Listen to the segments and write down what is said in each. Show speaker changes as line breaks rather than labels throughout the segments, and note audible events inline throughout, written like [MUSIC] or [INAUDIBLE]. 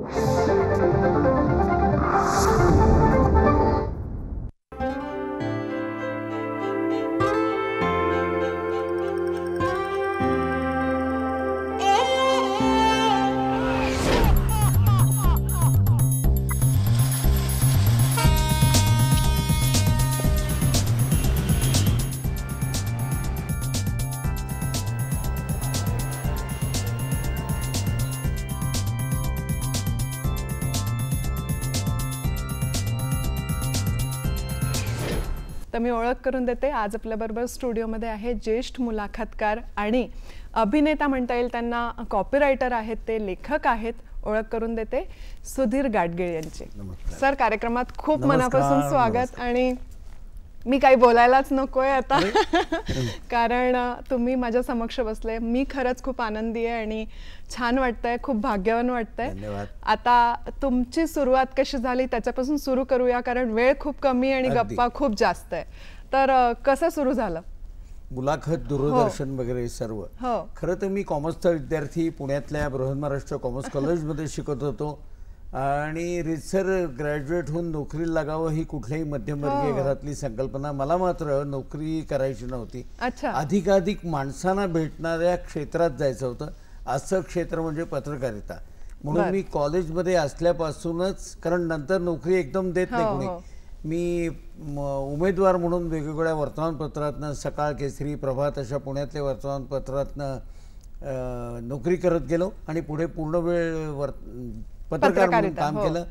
you मी ओळख करून देते आज आपल्याबरोबर स्टुडिओमध्ये आहे ज्येष्ठ मुलाखतकार आणि अभिनेता म्हणता येईल त्यांना कॉपीरायटर आहेत ते लेखक आहेत ओळख करून देते सुधीर गाडगिळ यांचे सर कार्यक्रमात खूप मनापासून स्वागत आणि मी काही बोलायलाच नकोय आता [LAUGHS] कारण तुम्ही माझ्या समक्ष बसले मी खरंच खूप आनंदी आहे आणि छान वाटतंय खूप भाग्यवान वाटतंय आता तुमची सुरुवात कशी झाली त्याच्यापासून सुरू करूया कारण वेळ खूप कमी आणि गप्पा खूप जास्त आहे तर कसं सुरू झालं
मुलाखत हो. दूरदर्शन वगैरे सर्व हो. खरं तर मी कॉमर्सचा विद्यार्थी पुण्यातल्या महाराष्ट्र कॉमर्स कॉलेजमध्ये शिकत होतो आणि रितसर ग्रॅज्युएट होऊन नोकरी लागावं ही कुठल्याही मध्यमवर्गीय हो. घरातली संकल्पना मला मात्र नोकरी करायची नव्हती अधिकाधिक माणसांना भेटणाऱ्या क्षेत्रात जायचं होतं असं क्षेत्र म्हणजे पत्रकारिता म्हणून मी कॉलेजमध्ये असल्यापासूनच कारण नंतर नोकरी एकदम देत नाही हो, कोणी हो. मी उमेदवार म्हणून वेगवेगळ्या वर्तमानपत्रातनं सकाळ केसरी प्रभात अशा पुण्यातल्या वर्तमानपत्रातनं नोकरी करत गेलो आणि पुढे पूर्ण वेळ वर्त पत्रकार काम हो. केलं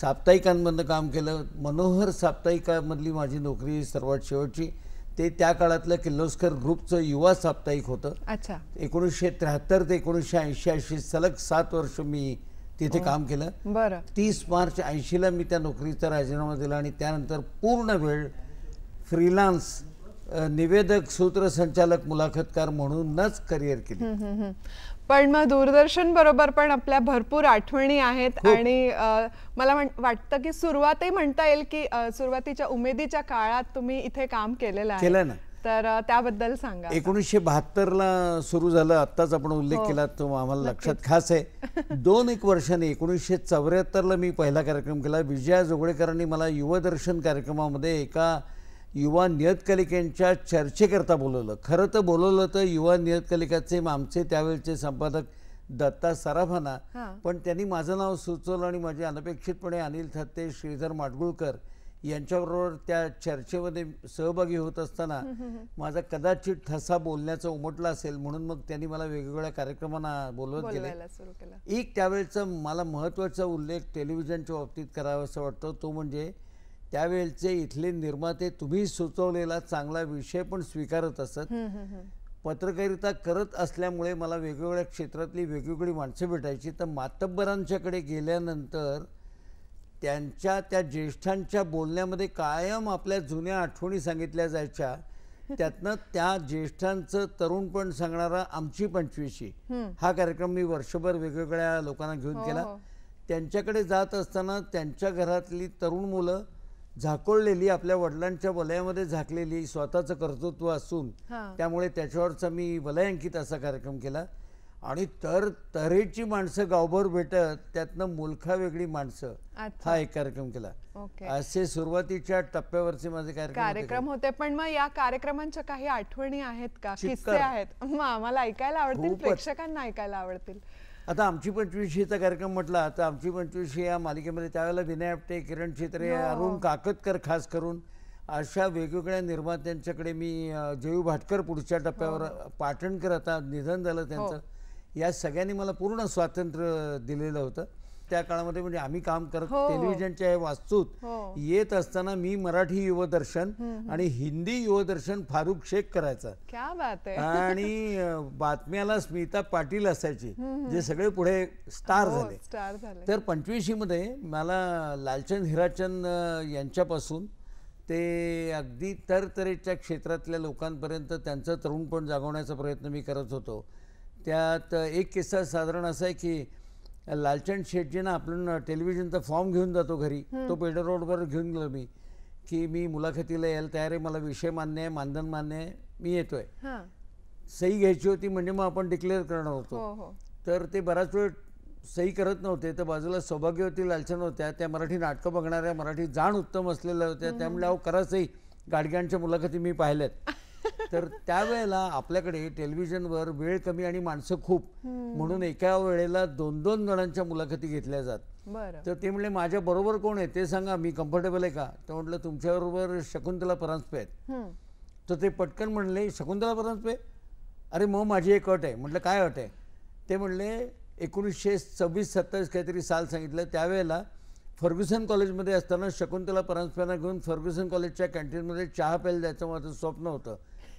साप्ताहिकांमधनं काम केलं मनोहर साप्ताहिकामधली माझी नोकरी सर्वात शेवटची ते त्या काळातलं किल्लोस्कर ग्रुपचं युवा साप्ताहिक होतं अच्छा एकोणीसशे त्र्याहत्तर ते एकोणीसशे ऐंशी ऐंशी सलग सात वर्ष मी तिथे हो. काम केलं बरं तीस मार्च ऐंशीला मी त्या नोकरीचा राजीनामा दिला आणि त्यानंतर पूर्ण वेळ फ्रीलान्स निवेदक सूत्रसंचालक मुलाखतकार म्हणूनच करिअर
केली पण मग दूरदर्शन बरोबर पण आपल्या भरपूर आठवणी आहेत हो. आणि मला वाटतं की सुरुवातही म्हणता येईल की सुरुवातीच्या उमेदीच्या काळात तुम्ही इथे काम केलेलं आहे केलं ना तर त्याबद्दल सांगा
एकोणीसशे ला सुरू झालं आत्ताच आपण उल्लेख हो. केला तो आम्हाला लक्षात खास आहे [LAUGHS] दोन एक वर्षांनी एकोणीसशे ला मी पहिला कार्यक्रम केला विजया जोगळेकरांनी मला युवदर्शन कार्यक्रमामध्ये एका युवा नियतकालिकांच्या चर्चेकरता बोलवलं खरं तर बोलवलं तर युवा नियतकालिकाचे आमचे त्यावेळचे संपादक दत्ता सराफाना पण त्यांनी माझं नाव सुचवलं आणि माझे अनपेक्षितपणे अनिल थत्ते श्रीधर माडगुळकर यांच्याबरोबर त्या चर्चेमध्ये सहभागी होत असताना [LAUGHS] माझा कदाचित ठसा बोलण्याचा उमटला असेल म्हणून मग त्यांनी मला वेगवेगळ्या कार्यक्रमांना बोलवत गेले एक त्यावेळेचा मला महत्वाचा उल्लेख टेलिव्हिजनच्या बाबतीत करावा असं वाटतं तो म्हणजे त्यावेळेचे इथले निर्माते तुम्ही सुचवलेला चांगला विषय पण स्वीकारत असत पत्रकारिता करत असल्यामुळे मला वेगवेगळ्या क्षेत्रातली वेगवेगळी माणसं भेटायची तर मातब्बरांच्याकडे गेल्यानंतर त्यांच्या त्या ज्येष्ठांच्या बोलण्यामध्ये कायम आपल्या जुन्या आठवणी सांगितल्या जायच्या त्यातनं त्या ज्येष्ठांचं तरुणपण सांगणारा आमची पंचवीशी हा कार्यक्रम मी वर्षभर वेगवेगळ्या लोकांना घेऊन हो, केला हो. त्यांच्याकडे जात असताना त्यांच्या घरातली तरुण मुलं झाकोळलेली आपल्या वडिलांच्या वलयामध्ये झाकलेली स्वतःचं कर्तृत्व असून त्यामुळे त्याच्यावरचा मी वलयांकित असा कार्यक्रम केला आणि तर तऱ्हेची माणसं गावभर भेटत त्यातनं मुलखा वेगळी माणसं हा एक कार्यक्रम केला असे सुरुवातीच्या टप्प्यावरचे माझे कार्यक्रम
होते पण मग या कार्यक्रमांच्या काही आठवणी आहेत का किस्से आहेत मग आम्हाला ऐकायला आवडतील प्रेक्षकांना ऐकायला आवडतील
आता आमची पंचवीसशेचा कार्यक्रम म्हटला तर आमची पंचवीसशे या मालिकेमध्ये त्यावेळेला विनय आपटे किरण चित्रे हो. अरुण काकतकर खास करून अशा वेगवेगळ्या निर्मात्यांच्याकडे मी जयू भाटकर पुढच्या टप्प्यावर हो. पाटणकर आता निधन झालं हो. त्यांचं या सगळ्यांनी मला पूर्ण स्वातंत्र्य दिलेलं होतं त्या काळामध्ये म्हणजे आम्ही काम करत हो. टेलिव्हिजनच्या वास्तूत हो. येत असताना मी मराठी युवदर्शन आणि हिंदी युवदर्शन फारुख शेख करायचा
आणि
[LAUGHS] बातम्याला स्मिता पाटील असायची जे सगळे पुढे स्टार हो,
झाले
तर पंचवीशी मध्ये मला लालचंद हिराचंद यांच्यापासून ते अगदी तरतरेच्या क्षेत्रातल्या लोकांपर्यंत त्यांचं तरुणपण जागवण्याचा प्रयत्न मी करत होतो त्यात एक किस्सा साधारण असा आहे की लालचंद ना आपण टेलिव्हिजनचा फॉर्म घेऊन जातो घरी तो पेडर रोडवर घेऊन गेलो मी की मी मुलाखतीला यायला तयार आहे मला विषय मान्य आहे मानधन मान्य आहे मी येतोय सही घ्यायची होती म्हणजे मग आपण डिक्लेअर करणार होतो हो, हो. तर ते बराच वेळ सही करत नव्हते तर बाजूला सौभाग्यवती लालचंद होत्या त्या मराठी नाटकं बघणाऱ्या मराठी जाण उत्तम असलेल्या होत्या त्यामुळे अहो करा सही गाडग्यांच्या मुलाखती मी पाहिल्यात [LAUGHS] तर त्यावेळेला आपल्याकडे टेलिव्हिजनवर वेळ कमी आणि माणसं खूप म्हणून एका वेळेला दोन दोन जणांच्या मुलाखती घेतल्या जात तर ते म्हणले माझ्या बरोबर कोण आहे ते सांगा मी कम्फर्टेबल आहे का तर म्हटलं बरोबर शकुंतला परांजपे आहेत तर ते पटकन म्हणले शकुंतला परांजपे अरे मग माझी एक अट आहे म्हटलं काय अट आहे ते म्हणले एकोणीसशे सव्वीस सत्तावीस काहीतरी साल सांगितलं त्यावेळेला फर्ग्युसन कॉलेजमध्ये असताना शकुंतला परांजपेना घेऊन फर्ग्युसन कॉलेजच्या कॅन्टीनमध्ये चहा प्यायला जायचं माझं स्वप्न होतं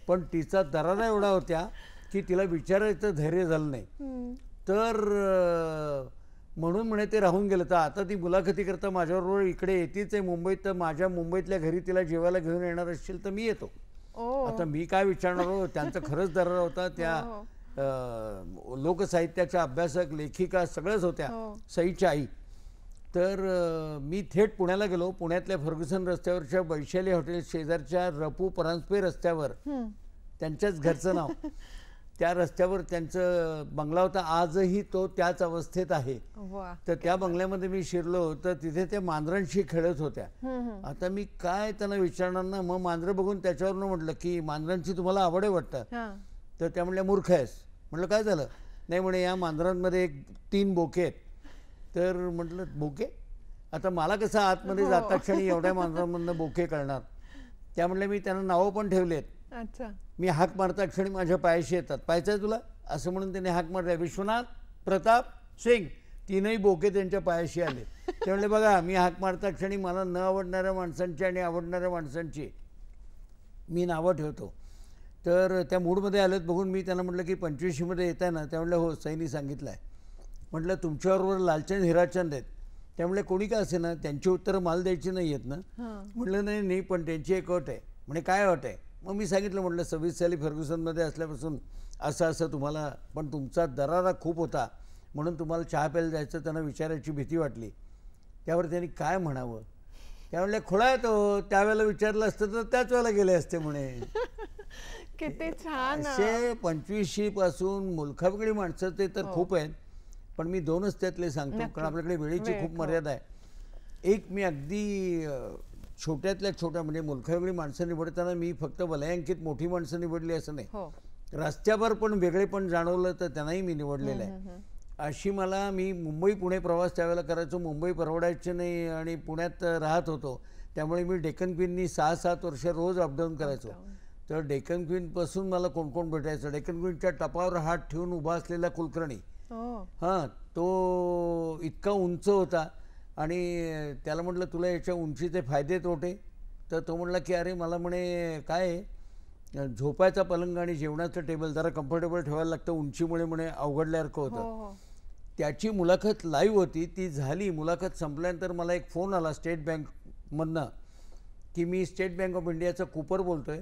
पण तिचा दरारा एवढा होत्या की तिला विचारायचं धैर्य झालं नाही तर म्हणून म्हणे ते राहून गेलं तर आता ती मुलाखती करता माझ्याबरोबर इकडे येतेच आहे मुंबईत तर माझ्या मुंबईतल्या घरी तिला जेवायला घेऊन येणार असशील तर मी येतो आता मी काय विचारणार हो त्यांचा खरंच दरारा होता त्या हो, हो. लोकसाहित्याच्या अभ्यासक लेखिका सगळ्याच होत्या हो. सईच्या आई तर मी थेट पुण्याला गेलो पुण्यातल्या फर्ग्युसन रस्त्यावरच्या वैशाली हॉटेल शेजारच्या रपू परांजपे रस्त्यावर त्यांच्याच घरचं नाव [LAUGHS] त्या रस्त्यावर त्यांचं बंगला होता आजही तो त्याच अवस्थेत आहे तर त्या बंगल्यामध्ये मी शिरलो तर तिथे त्या मांजरांशी खेळत होत्या आता मी काय त्यांना विचारणार ना मग मांजरं बघून त्याच्यावरनं म्हटलं की मांजरांची तुम्हाला आवड आहे वाटतं तर त्या म्हणल्या मूर्ख आहेस म्हटलं काय झालं नाही म्हणे या मांजरांमध्ये एक तीन बोके आहेत तर म्हटलं बोके आता मला कसं आतमध्ये हो. जाता क्षणी एवढ्या माणसामधनं बोके कळणार त्या म्हटलं मी त्यांना नावं पण ठेवलेत अच्छा मी हाक मारता क्षणी माझ्या पायाशी येतात पाहिजे तुला असं म्हणून त्यांनी हाक मारल्या विश्वनाथ प्रताप सिंग तीनही बोके त्यांच्या पायाशी आले त्यामुळे बघा मी हाक मारता क्षणी मला न आवडणाऱ्या माणसांची आणि आवडणाऱ्या माणसांची मी नावं ठेवतो तर त्या मूडमध्ये आलेत बघून मी त्यांना म्हटलं की पंचवीसशेमध्ये ना त्या म्हणलं हो सैनी सांगितलं आहे म्हटलं तुमच्याबरोबर लालचंद हिराचंद आहेत त्यामुळे कोणी का असे ना त्यांची उत्तरं माल द्यायची नाही आहेत ना म्हटलं नाही नाही पण त्यांची एक अट आहे म्हणजे काय अट आहे मग मी सांगितलं म्हटलं सव्वीस साली फर्ग्युसनमध्ये असल्यापासून असं असं तुम्हाला पण तुमचा दरारा खूप होता म्हणून तुम्हाला चहा प्यायला जायचं त्यांना विचारायची भीती वाटली त्यावर त्यांनी काय म्हणावं त्या त्यावेळेला खुळा येतो त्यावेळेला विचारलं असतं तर त्याच वेळेला गेले असते म्हणे
किती छान असे
पंचवीसशी पासून मुलखाबगडी माणसं ते तर हो. खूप आहेत पण मी दोनच त्यातले सांगतो कारण आपल्याकडे वेळेची खूप हो. मर्यादा आहे एक मी अगदी छोट्यातल्या छोट्या म्हणजे मुलखावेगळी माणसं निवडताना मी फक्त वलयांकित मोठी माणसं निवडली असं नाही हो. रस्त्यावर पण वेगळे पण जाणवलं तर त्यांनाही मी निवडलेलं आहे अशी मला मी मुंबई पुणे प्रवास त्यावेळेला करायचो मुंबई परवडायची नाही आणि पुण्यात राहत होतो त्यामुळे मी डेक्कन क्वीननी सहा सात वर्ष रोज अपडाऊन करायचो तर डेक्कन क्वीनपासून मला कोण कोण भेटायचं डेक्कन क्वीनच्या टपावर हात ठेवून उभा असलेला कुलकर्णी हो. हां तो इतका उंच होता आणि त्याला म्हटलं तुला याच्या उंचीचे फायदे तोटे तर तो म्हटला की अरे मला म्हणे काय झोपायचा पलंग आणि जेवणाचं टेबल जरा कम्फर्टेबल ठेवायला लागतं उंचीमुळे म्हणे अवघडल्यासारखं हो, होतं हो। त्याची मुलाखत लाईव्ह होती ती झाली मुलाखत संपल्यानंतर मला एक फोन आला स्टेट बँकमधनं की मी स्टेट बँक ऑफ इंडियाचा कुपर बोलतोय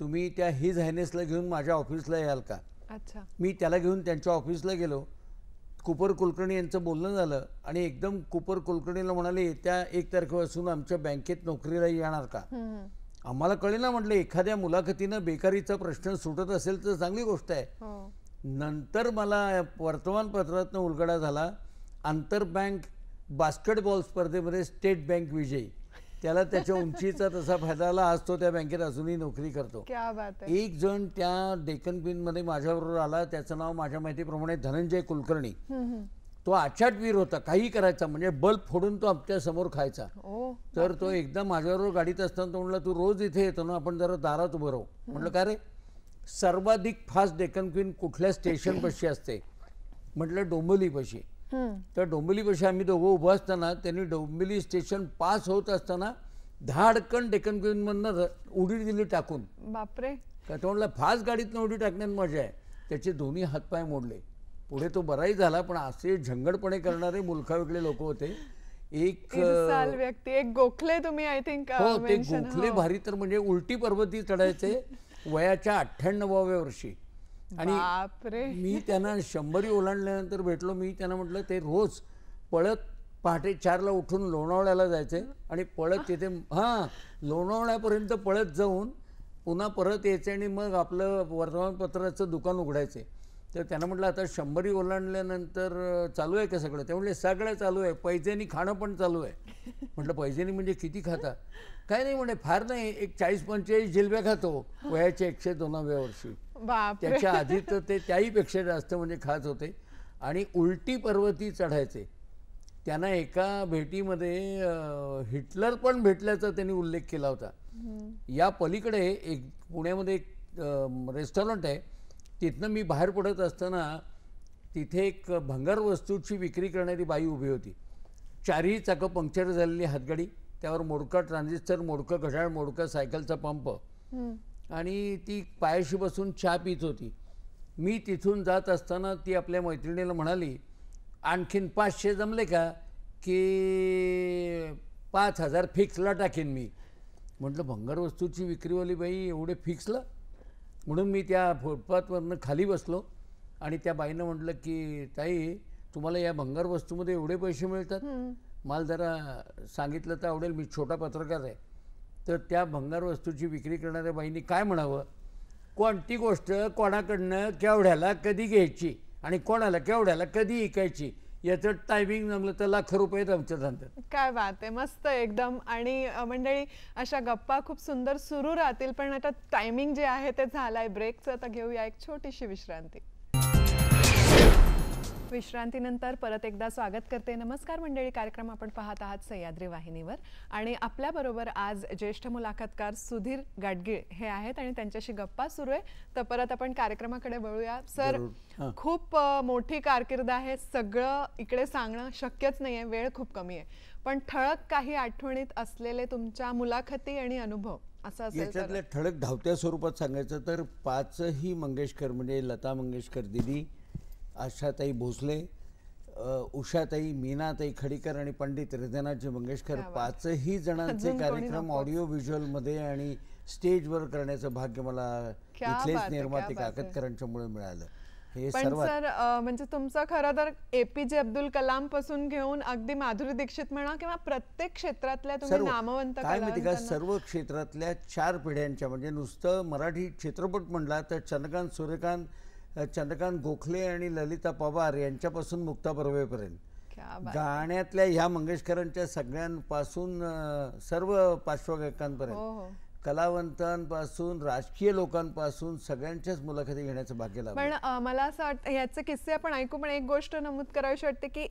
तुम्ही त्या हिज हायनेसला घेऊन माझ्या ऑफिसला याल का अच्छा मी त्याला घेऊन त्यांच्या ऑफिसला गेलो कुपर कुलकर्णी यांचं बोलणं झालं आणि एकदम कुपर कुलकर्णीला म्हणाले त्या एक तारखेपासून आमच्या बँकेत नोकरीला येणार का आम्हाला ना म्हटलं एखाद्या मुलाखतीनं बेकारीचा प्रश्न सुटत असेल तर चांगली गोष्ट आहे हो. नंतर मला वर्तमानपत्रातनं उलगडा झाला आंतरबँक बास्केटबॉल स्पर्धेमध्ये स्टेट बँक विजयी त्याला त्याच्या उंचीचा तसा फायदाला आज तो त्या बँकेत अजूनही नोकरी करतो एक जण त्या डेकन क्वीन मध्ये माझ्याबरोबर आला त्याचं नाव माझ्या माहितीप्रमाणे धनंजय कुलकर्णी तो आचाटवीर होता काही करायचा म्हणजे बल्ब फोडून तो आमच्या समोर खायचा तर तो एकदा माझ्याबरोबर गाडीत असताना तो म्हणला तू रोज इथे येतो ना आपण जरा दारात उभं राहू म्हटलं का रे सर्वाधिक फास्ट डेकन क्वीन कुठल्या स्टेशन पशी असते म्हटलं डोंबोलीपाशी तर डोंबिवलीपेक्षा आम्ही दोघं उभं असताना त्यांनी डोंबिवली स्टेशन पास होत असताना धाडकन डेकन मधनं उडी दिली टाकून बापरे म्हणलं फास्ट गाडीतनं उडी टाकण्यात मजा आहे त्याचे दोन्ही हातपाय मोडले पुढे तो बराही झाला पण असे झंगडपणे करणारे मुलखावेगळे लोक होते एक
व्यक्ती एक गोखले तुम्ही आय थिंक हो ते गोखले हो. भारी
तर म्हणजे उलटी पर्वती चढायचे [LAUGHS] वयाच्या अठ्ठ्याण्णवाव्या वर्षी आणि मी त्यांना शंभरी ओलांडल्यानंतर भेटलो मी त्यांना म्हटलं ते रोज पळत पहाटे चारला उठून लोणावळ्याला जायचे आणि पळत तिथे हां लोणावळ्यापर्यंत पळत जाऊन पुन्हा परत यायचे आणि मग आपलं वर्तमानपत्राचं दुकान उघडायचे तर त्यांना म्हटलं आता शंभरी ओलांडल्यानंतर चालू आहे का सगळं ते म्हणले सगळं चालू आहे पैजेनी खाणं पण चालू आहे म्हटलं पैजेनी म्हणजे किती खाता काय नाही म्हणे फार नाही एक चाळीस पंचेचाळीस जिलब्या खातो वयाच्या एकशे दोनाव्या वर्षी
त्याच्या आधी
तर ते त्याहीपेक्षा जास्त म्हणजे खात होते आणि उलटी पर्वती चढायचे त्यांना एका भेटीमध्ये हिटलर पण भेटल्याचा त्यांनी उल्लेख केला होता या पलीकडे एक पुण्यामध्ये एक रेस्टॉरंट आहे तिथनं मी बाहेर पडत असताना तिथे एक भंगार वस्तूची विक्री करणारी बाई उभी होती चारही चाकं पंक्चर झालेली हातगाडी त्यावर मोडकं ट्रान्झिस्टर मोडकं घड्याळ मोडकं सायकलचा पंप आणि ती पायाशी बसून चहा पित होती मी तिथून जात असताना ती आपल्या मैत्रिणीला म्हणाली आणखीन पाचशे जमले का की पाच हजार फिक्सला टाकेन मी म्हटलं भंगार वस्तूची विक्रीवाली बाई एवढे फिक्सला म्हणून मी त्या फुटपाथवरनं खाली बसलो आणि त्या बाईनं म्हटलं की ताई तुम्हाला या भंगार वस्तूमध्ये एवढे पैसे मिळतात मला जरा सांगितलं तर आवडेल मी छोटा पत्रकार आहे तर त्या भंगार वस्तूची विक्री करणाऱ्या बाईंनी काय म्हणावं कोणती गोष्ट कोणाकडनं केवढ्याला कधी घ्यायची आणि कोणाला केवढ्याला कधी ऐकायची याचं टायमिंग जमलं तर लाख रुपये आमच्या धंद्यात
काय बात आहे मस्त एकदम आणि मंडळी अशा गप्पा खूप सुंदर सुरू राहतील पण आता टायमिंग जे आहे ते झालाय ब्रेकचं आता घेऊया एक छोटीशी विश्रांती विश्रांतीनंतर परत एकदा स्वागत करते नमस्कार मंडळी कार्यक्रम आपण पाहत आहात सह्याद्री वाहिनीवर आणि आपल्याबरोबर आज ज्येष्ठ मुलाखतकार सुधीर गाडगीळ हे आहेत आणि त्यांच्याशी गप्पा सुरू आहे तर परत आपण कार्यक्रमाकडे वळूया सर खूप मोठी कारकीर्द आहे सगळं इकडे सांगणं शक्यच नाही आहे वेळ खूप कमी आहे पण ठळक काही आठवणीत असलेले तुमच्या मुलाखती आणि अनुभव असं
ठळक धावत्या स्वरूपात सांगायचं तर पाचही मंगेशकर म्हणजे लता मंगेशकर दिदी आशाताई भोसले उषाताई मीनाताई खडीकर आणि पंडित हृदयनाथजी मंगेशकर पाचही जणांचे कार्यक्रम ऑडिओ व्हिज्युअल मध्ये आणि स्टेजवर करण्याचं भाग्य मला इथलेच निर्माते मुळे मिळालं पण सर
म्हणजे तुमचं खरं तर ए पी जे अब्दुल कलाम पासून घेऊन अगदी माधुरी दीक्षित म्हणा किंवा प्रत्येक क्षेत्रातल्या तुम्ही नामवंत काय माहिती का सर्व
क्षेत्रातल्या चार पिढ्यांच्या म्हणजे नुसतं मराठी चित्रपट म्हणला तर चंद्रकांत सूर्यकांत चंद्रकांत गोखले आणि ललिता पवार यांच्यापासून मुक्ता बर्वेपर्यंत गाण्यातल्या ह्या मंगेशकरांच्या सगळ्यांपासून सर्व पार्श्वगायकांपर्यंत हो, हो. कलावंतांपासून राजकीय लोकांपासून सगळ्यांच्याच मुलाखती घेण्याचं भाग्य लागलं
पण मला असं वाटतं याचे किस्से आपण ऐकू पण एक गोष्ट नमूद करायची वाटते की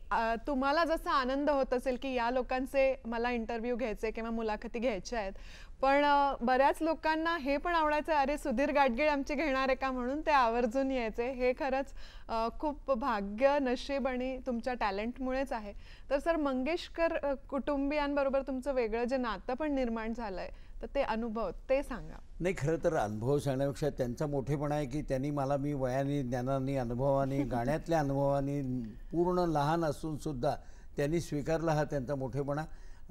तुम्हाला जसा आनंद होत असेल की या लोकांचे मला इंटरव्ह्यू घ्यायचे किंवा मुलाखती घ्यायच्या आहेत पण बऱ्याच लोकांना हे पण आवडायचं अरे सुधीर गाडगीळ आमची घेणार आहे का म्हणून ते आवर्जून यायचे हे खरंच खूप भाग्य नशीब आणि तुमच्या टॅलेंटमुळेच आहे तर सर मंगेशकर कुटुंबियांबरोबर तुमचं वेगळं जे नातं पण निर्माण झालं तर ते अनुभव ते सांगा
नाही खरं तर अनुभव सांगण्यापेक्षा त्यांचा मोठेपणा आहे की त्यांनी मला मी वयाने ज्ञानाने अनुभवाने [LAUGHS] गाण्यातल्या अनुभवाने पूर्ण लहान असून सुद्धा त्यांनी स्वीकारला हा त्यांचा मोठेपणा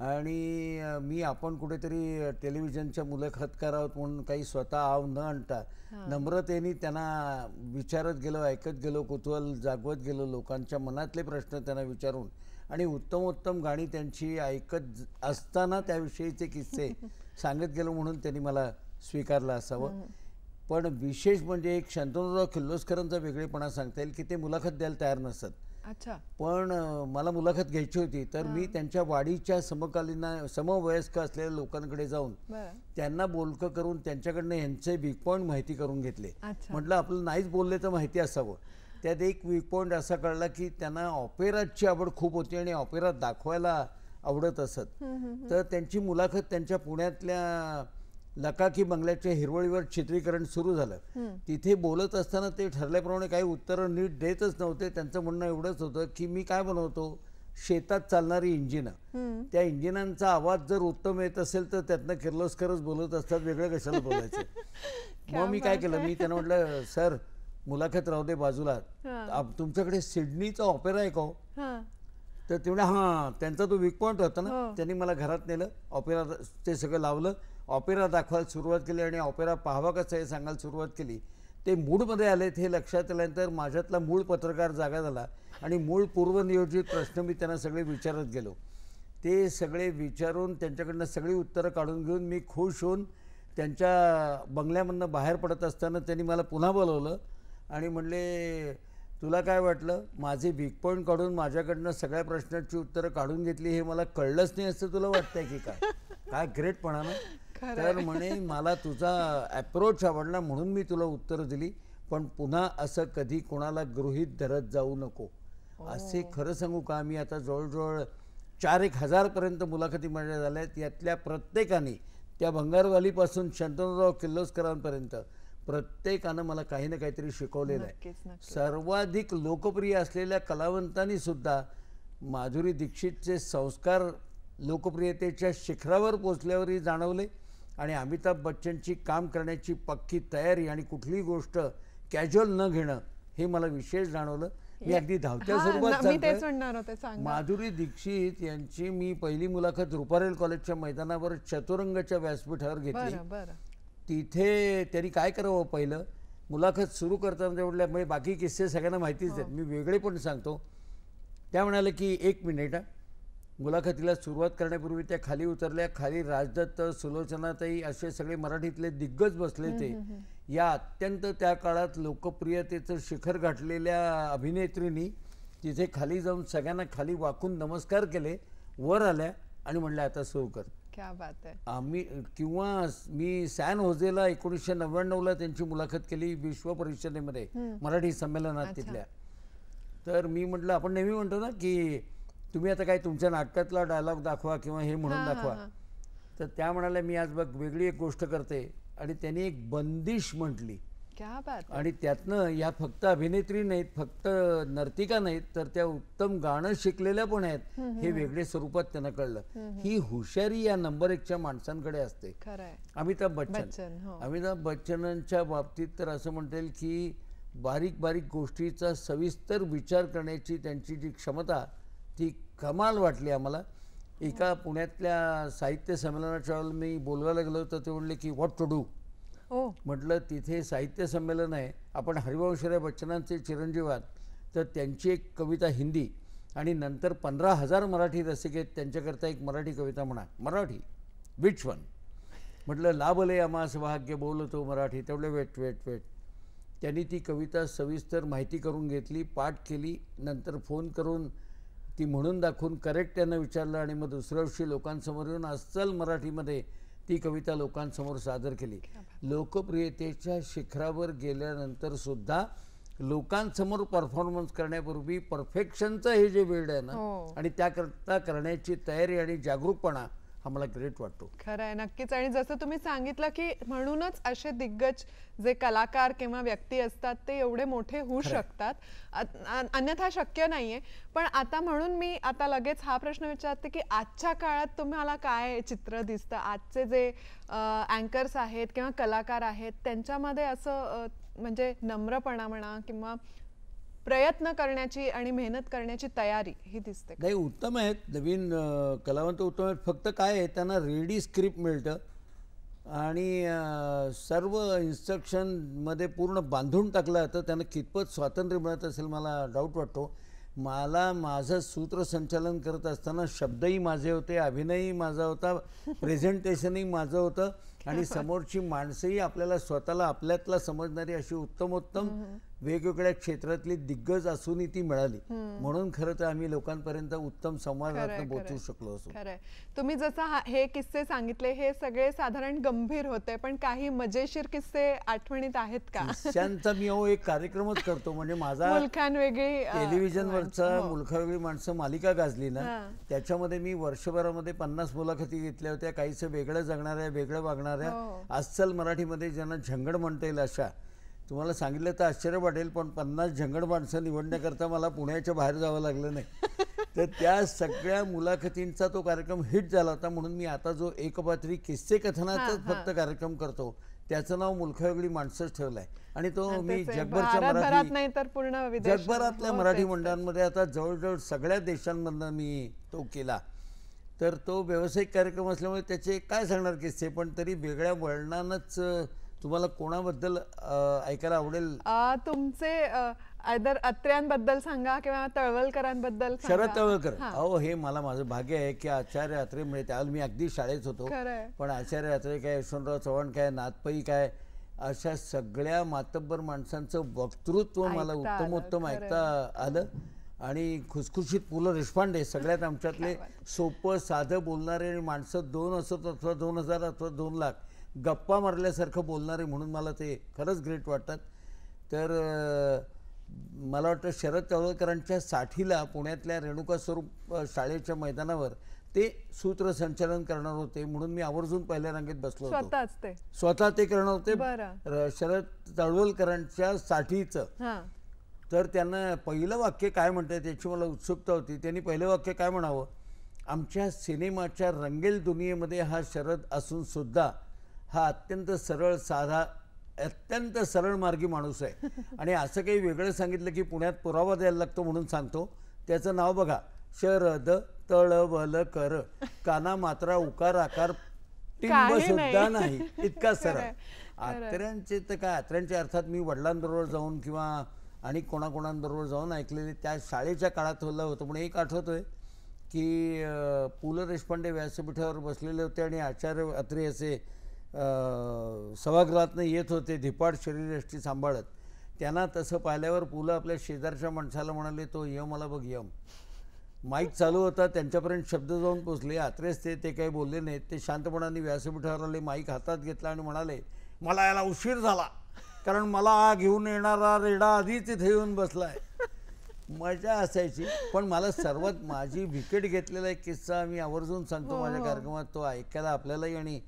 आणि मी आपण कुठेतरी टेलिव्हिजनच्या मुलाखतकार आहोत म्हणून काही स्वतः आव न आणता नम्रतेने त्यांना विचारत गेलो ऐकत गेलो कुतूहल जागवत गेलो लोकांच्या मनातले प्रश्न त्यांना विचारून आणि उत्तम उत्तम गाणी त्यांची ऐकत असताना त्याविषयीचे किस्से [LAUGHS] सांगत गेलो म्हणून त्यांनी मला स्वीकारलं असावं पण विशेष म्हणजे एक शांतनुराव किर्लोस्करांचा वेगळेपणा सांगता येईल की ते मुलाखत द्यायला तयार नसत अच्छा पण मला मुलाखत घ्यायची होती तर मी त्यांच्या वाढीच्या समकालीन समवयस्क असलेल्या लोकांकडे जाऊन त्यांना बोलकं करून त्यांच्याकडनं यांचे वीक पॉईंट माहिती करून घेतले म्हटलं आपलं नाहीच बोलले तर माहिती असावं त्यात एक वीक पॉईंट असा कळला की त्यांना ऑपेराची आवड खूप होती आणि ऑपेरा दाखवायला आवडत असत तर त्यांची मुलाखत त्यांच्या पुण्यातल्या लकाकी बंगल्याच्या हिरवळीवर चित्रीकरण सुरू झालं तिथे बोलत असताना ते ठरल्याप्रमाणे काही उत्तरं नीट देतच नव्हते त्यांचं म्हणणं एवढंच होतं की मी काय बनवतो शेतात चालणारी इंजिन त्या इंजिनांचा आवाज जर उत्तम येत असेल तर त्यातनं किर्लोस्करच बोलत असतात वेगळं कशाला बोलायचं [LAUGHS] मग मी काय केलं मी त्यांना म्हटलं सर मुलाखत राहू दे बाजूला तुमच्याकडे सिडनीचा ऑपेरा आहे का हो? तर ते म्हणजे हां त्यांचा तो वीक पॉईंट होता ना हो. त्यांनी मला घरात नेलं ऑपेरा ते सगळं लावलं ऑपेरा दाखवायला सुरुवात केली आणि ऑपेरा पाहावा कसं हे सांगायला सुरुवात केली ते मूडमध्ये आलेत हे लक्षात आल्यानंतर माझ्यातला मूळ पत्रकार जागा झाला आणि मूळ पूर्वनियोजित प्रश्न मी त्यांना सगळे विचारत गेलो ते सगळे विचारून त्यांच्याकडनं सगळी उत्तरं काढून घेऊन मी खुश होऊन त्यांच्या बंगल्यामधनं बाहेर पडत असताना त्यांनी मला पुन्हा बोलवलं आणि म्हणले तुला काय वाटलं माझे वीक पॉईंट काढून माझ्याकडनं सगळ्या प्रश्नांची उत्तरं काढून घेतली हे मला कळलंच नाही असं तुला वाटतंय की काय काय ग्रेटपणा ना तर म्हणे मला तुझा अप्रोच आवडला म्हणून मी तुला उत्तर दिली पण पुन्हा असं कधी कोणाला गृहित धरत जाऊ नको असे खरं सांगू का मी आता जवळजवळ चार एक हजारपर्यंत मुलाखती माझ्या झाल्या यातल्या प्रत्येकाने त्या भंगारवालीपासून शंतनुराव किल्लोस्करांपर्यंत प्रत्येकानं मला काही ना काहीतरी शिकवलेलं आहे सर्वाधिक लोकप्रिय असलेल्या कलावंतांनी सुद्धा माधुरी दीक्षितचे संस्कार लोकप्रियतेच्या शिखरावर पोचल्यावरही जाणवले आणि अमिताभ बच्चनची काम करण्याची पक्की तयारी आणि कुठलीही गोष्ट कॅज्युअल न घेणं हे मला विशेष जाणवलं मी अगदी धावत्या स्वरूपात माधुरी दीक्षित यांची मी पहिली मुलाखत रुपारेल कॉलेजच्या मैदानावर चतुरंगाच्या व्यासपीठावर घेतली तिथे त्यांनी काय करावं पहिलं मुलाखत सुरू करताना म्हटलं म्हणजे बाकी किस्से सगळ्यांना माहितीच आहेत हो. मी वेगळे पण सांगतो त्या म्हणाल्या की एक मिनिट मुलाखतीला सुरुवात करण्यापूर्वी त्या खाली उतरल्या खाली राजदत्त सुलोचनाताई असे सगळे मराठीतले दिग्गज बसले ते या अत्यंत त्या काळात लोकप्रियतेचं शिखर गाठलेल्या अभिनेत्रींनी तिथे खाली जाऊन सगळ्यांना खाली वाकून नमस्कार केले वर आल्या आणि म्हणल्या आता सुरू कर बात आहे आम्ही किंवा मी सॅन होजेला एकोणीसशे ला त्यांची मुलाखत केली विश्व परिषदेमध्ये मराठी संमेलनात तिथल्या तर मी म्हटलं आपण नेहमी म्हणतो ना की तुम्ही आता काय तुमच्या नाटकातला डायलॉग दाखवा किंवा हे म्हणून दाखवा तर त्या म्हणाल्या मी आज बघ वेगळी एक गोष्ट करते आणि त्यांनी एक बंदिश म्हटली
आणि
त्यातनं ह्या फक्त अभिनेत्री नाहीत फक्त नर्तिका नाहीत तर त्या उत्तम गाणं शिकलेल्या पण आहेत हे वेगळे स्वरूपात त्यांना कळलं ही हुशारी या नंबर एकच्या माणसांकडे असते अमिताभ बच्चन हो. अमिताभ बच्चनांच्या बाबतीत तर असं म्हणता येईल की बारीक बारीक गोष्टीचा सविस्तर विचार करण्याची त्यांची जी क्षमता ती कमाल वाटली आम्हाला एका पुण्यातल्या साहित्य संमेलनाच्या मी बोलवायला गेलो तर ते म्हणले की व्हॉट टू डू हो. म्हटलं तिथे साहित्य संमेलन आहे आपण हरिवंशराय बच्चनांचे चिरंजीवात तर त्यांची एक कविता हिंदी आणि नंतर पंधरा हजार मराठी रसिक आहेत त्यांच्याकरता एक मराठी कविता म्हणा मराठी विच वन म्हटलं लाभले आम्हास भाग्य बोलतो मराठी तेवढे वेट वेट वेट त्यांनी ती कविता सविस्तर माहिती करून घेतली पाठ केली नंतर फोन करून ती म्हणून दाखवून करेक्ट त्यांना विचारलं आणि मग दुसऱ्या दिवशी लोकांसमोर येऊन अस्सल मराठीमध्ये ती कविता लोकांसमोर सादर केली लोकप्रियतेच्या शिखरावर गेल्यानंतर सुद्धा लोकांसमोर परफॉर्मन्स करण्यापूर्वी परफेक्शनचं हे जे वेळ आहे ना हो. आणि त्याकरता करण्याची तयारी आणि जागरूकपणा हा ग्रेट वाटतो
खरं आहे नक्कीच आणि जसं तुम्ही सांगितलं की म्हणूनच असे दिग्गज जे कलाकार किंवा व्यक्ती असतात ते एवढे मोठे होऊ शकतात अन्यथा शक्य नाहीये पण आता म्हणून मी आता लगेच हा प्रश्न विचारते की आजच्या काळात तुम्हाला काय चित्र दिसतं आजचे जे अँकर्स आहेत किंवा कलाकार आहेत त्यांच्यामध्ये असं म्हणजे नम्रपणा म्हणा किंवा प्रयत्न करण्याची आणि मेहनत करण्याची तयारी ही दिसते
नाही उत्तम आहेत नवीन कलावंत उत्तम आहेत फक्त काय आहे त्यांना रेडी स्क्रिप्ट मिळतं आणि सर्व इन्स्ट्रक्शनमध्ये पूर्ण बांधून टाकलं जातं त्यांना कितपत स्वातंत्र्य मिळत असेल मला डाऊट वाटतो मला माझं सूत्रसंचालन करत असताना शब्दही माझे होते अभिनयही माझा होता प्रेझेंटेशनही माझं होतं आणि [LAUGHS] समोरची माणसंही आपल्याला स्वतःला आपल्यातला समजणारी अशी उत्तमोत्तम वेगवेगळ्या क्षेत्रातली दिग्गज असूनही ती मिळाली म्हणून खरं तर आम्ही लोकांपर्यंत उत्तम संवाद पोहोचू शकलो असो
तुम्ही जसं हे किस्से सांगितले हे सगळे साधारण गंभीर होते पण काही मजेशीर किस्से आठवणीत आहेत का त्यांचा
मी हो एक कार्यक्रमच करतो म्हणजे माझा
मुलखान वेगळी हो,
हो. मुलखा वेगळी माणसं मालिका गाजली ना त्याच्यामध्ये मी वर्षभरामध्ये पन्नास मुलाखती घेतल्या होत्या काहीच वेगळं जगणाऱ्या वेगळं वागणाऱ्या अस्सल मराठीमध्ये ज्यांना झंगड म्हणता येईल अशा तुम्हाला सांगितलं तर आश्चर्य वाटेल पण पन्नास झंगड माणसं निवडण्याकरता मला पुण्याच्या बाहेर जावं लागलं नाही [LAUGHS] तर त्या सगळ्या मुलाखतींचा तो कार्यक्रम हिट झाला होता म्हणून मी आता जो एकपात्री किस्से कथनाचा फक्त कार्यक्रम करतो त्याचं नाव मुलखावेगळी माणसंच ठेवलं आहे आणि तो मी जगभरच्या
मराठी जगभरातल्या हो, मराठी
मंडळांमध्ये आता जवळजवळ सगळ्या देशांमधनं मी तो केला तर तो व्यावसायिक कार्यक्रम असल्यामुळे त्याचे काय सांगणार किस्से पण तरी वेगळ्या वळणानंच तुम्हाला कोणाबद्दल ऐकायला आवडेल
तुमचे आयदर अत्र्यांबद्दल सांगा किंवा तळवलकरांबद्दल शरद तळवलकर
अहो हे मला माझं भाग्य आहे की आचार्य मिळते त्यावेळेला मी अगदी शाळेत होतो पण आचार्य यात्रे काय यशवंतराव चव्हाण काय नाथपई काय अशा सगळ्या मातब्बर माणसांचं वक्तृत्व मला उत्तमोत्तम ऐकता आलं आणि खुसखुशीत पु ल देशपांडे सगळ्यात [LAUGHS] आमच्यातले सोपं साधं बोलणारे माणसं दोन असत अथवा दोन हजार अथवा दोन लाख गप्पा मारल्यासारखं बोलणारे म्हणून मला ते खरंच ग्रेट वाटतात तर मला वाटतं शरद तळवळकरांच्या साठीला पुण्यातल्या रेणुका स्वरूप शाळेच्या मैदानावर ते सूत्रसंचालन करणार होते म्हणून मी आवर्जून पहिल्या रांगेत बसलो होतो स्वतः ते करणार होते शरद तळवलकरांच्या साठीचं तर त्यांना पहिलं वाक्य काय म्हणतात त्याची मला उत्सुकता होती त्यांनी पहिलं वाक्य काय म्हणावं आमच्या सिनेमाच्या रंगेल दुनियेमध्ये हा शरद असून सुद्धा हा अत्यंत सरळ साधा अत्यंत सरळ मार्गी माणूस आहे [LAUGHS] आणि असं काही वेगळं सांगितलं की पुण्यात पुरावा द्यायला लागतो म्हणून सांगतो त्याचं नाव बघा शरद तळवल कर काना मात्रा उकार आकार
टिंब सुद्धा नाही
इतका [LAUGHS] सरळ आत्र्यांचे तर काय आत्र्यांचे अर्थात मी वडिलांबरोबर जाऊन किंवा आणि कोणाकोणांबरोबर जाऊन ऐकलेले त्या शाळेच्या काळात होलं होतं म्हणून एक आठवतोय की पु ल देशपांडे व्यासपीठावर बसलेले होते आणि आचार्य अत्रे असे सभागृहातनं येत होते धिपाड शरीरष्टी सांभाळत त्यांना तसं पाहिल्यावर पुलं आपल्या शेजारच्या माणसाला म्हणाले तो यम मला बघ यम माईक चालू होता त्यांच्यापर्यंत शब्द जाऊन पोचले आत्रेच ते ते काही बोलले नाहीत ते शांतपणाने व्यासपीठावर आले माईक हातात घेतला आणि म्हणाले मला याला उशीर झाला कारण मला आ घेऊन येणारा रेडा आधीच तिथे येऊन बसला आहे मजा असायची पण मला सर्वात माझी विकेट घेतलेला एक किस्सा मी आवर्जून सांगतो हो, माझ्या हो. कार्यक्रमात तो ऐकायला आपल्यालाही आणि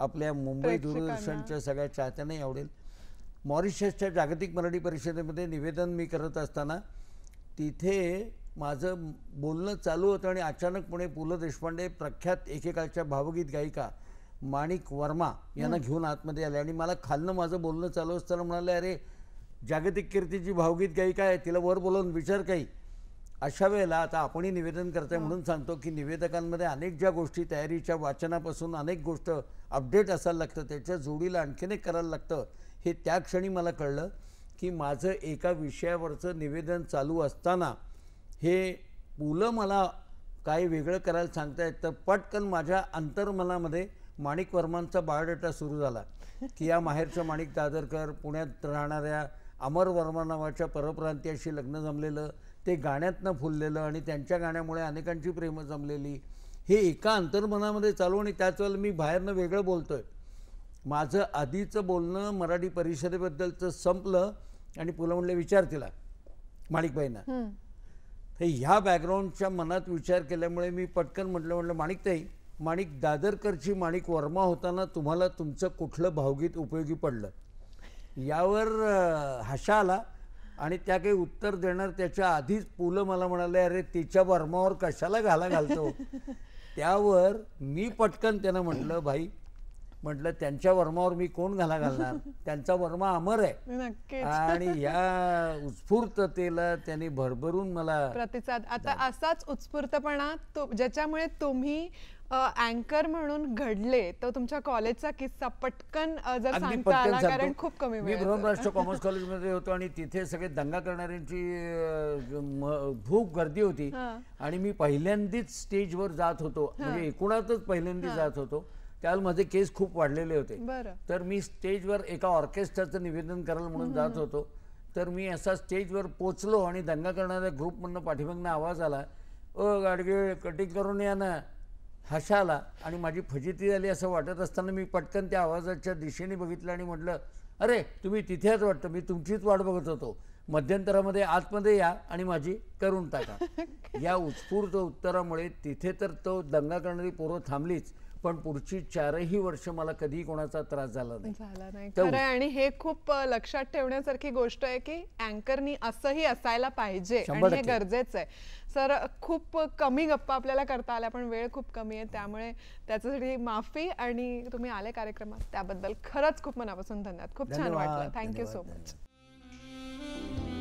आपल्या मुंबई दूरदर्शनच्या सगळ्या चाहत्यांनाही आवडेल मॉरिशसच्या जागतिक मराठी परिषदेमध्ये निवेदन मी करत असताना तिथे माझं बोलणं चालू होतं आणि अचानकपणे पु ल देशपांडे प्रख्यात एकेकाळच्या भावगीत गायिका माणिक वर्मा यांना घेऊन आतमध्ये आले आणि मला खालनं माझं बोलणं चालू असताना म्हणाले अरे जागतिक कीर्तीची भावगीत गायिका आहे तिला वर बोलवून विचार काही अशा वेळेला आता आपणही निवेदन करताय हो. म्हणून सांगतो की निवेदकांमध्ये अनेक ज्या गोष्टी तयारीच्या वाचनापासून अनेक गोष्ट अपडेट असायला लागतं त्याच्या जोडीला आणखीन एक करायला लागतं हे त्या क्षणी मला कळलं की माझं एका विषयावरचं निवेदन चालू असताना हे पुलं मला काही वेगळं करायला सांगता तर पटकन माझ्या अंतर्मनामध्ये माणिक वर्मांचा बायोडेटा सुरू झाला की या माहेरचं माणिक दादरकर पुण्यात राहणाऱ्या अमर वर्मा नावाच्या परप्रांतीयाशी लग्न जमलेलं ते गाण्यातनं फुललेलं आणि त्यांच्या गाण्यामुळे अनेकांची प्रेम जमलेली हे एका अंतर्मनामध्ये चालू आणि त्याच वेळेला मी बाहेरनं वेगळं बोलतो आहे माझं आधीचं बोलणं मराठी परिषदेबद्दलचं संपलं आणि पुला म्हणले विचार तिला माणिकबाईंना तर ह्या बॅकग्राऊंडच्या मनात विचार केल्यामुळे मी पटकन म्हटलं म्हटलं माणिकताई माणिक दादरकरची माणिक वर्मा होताना तुम्हाला तुमचं कुठलं भावगीत उपयोगी पडलं यावर हशा आला आणि त्या काही उत्तर देणार त्याच्या आधीच पुलं मला म्हणाले अरे तिच्या वर्मावर कशाला घाला घालतो [LAUGHS] त्यावर मी पटकन त्यानं म्हटलं भाई म्हटलं त्यांच्या वर्मावर मी कोण घाला घालणार त्यांचा वर्मा अमर
आहे [LAUGHS] आणि
या उत्स्फूर्ततेला त्यांनी भरभरून मला
प्रतिसाद आता असाच उत्स्फूर्तपणा ज्याच्यामुळे तुम्ही अँकर म्हणून घडले तर तुमच्या कॉलेजचा किस्सा पटकन जर सांगता आला कारण खूप कमी मी बृहमराष्ट्र [LAUGHS] कॉमर्स
कॉलेजमध्ये होतो आणि तिथे सगळे दंगा करणाऱ्यांची खूप गर्दी होती आणि मी पहिल्यांदीच स्टेजवर जात होतो म्हणजे एकूणातच पहिल्यांदी जात होतो त्यावेळेला माझे केस खूप वाढलेले होते तर मी स्टेजवर एका ऑर्केस्ट्राचं निवेदन करायला म्हणून जात होतो तर मी असा स्टेजवर पोचलो आणि दंगा करणाऱ्या ग्रुपमधनं पाठीमागनं आवाज आला अ गाडगे कटिंग करून या ना हशा आला आणि माझी फजिती झाली असं वाटत असताना मी पटकन त्या आवाजाच्या दिशेने बघितलं आणि म्हटलं अरे तुम्ही तिथेच वाटतं मी तुमचीच वाट बघत होतो मध्यंतरामध्ये आतमध्ये या आणि माझी करून टाका [LAUGHS] या उत्स्फूर्त उत्तरामुळे तिथे तर तो दंगा करणारी पोरं थांबलीच पण पुढची चारही वर्ष मला कधी कोणाचा त्रास झाला
नाही आणि हे खूप लक्षात ठेवण्यासारखी गोष्ट आहे की अँकरनी असंही असायला पाहिजे आणि हे गरजेचं आहे सर खूप कमी गप्पा आपल्याला करता आल्या पण वेळ खूप कमी आहे त्यामुळे त्याच्यासाठी माफी आणि तुम्ही आले कार्यक्रमात त्याबद्दल खरंच खूप मनापासून धन्यवाद खूप छान वाटलं थँक्यू सो मच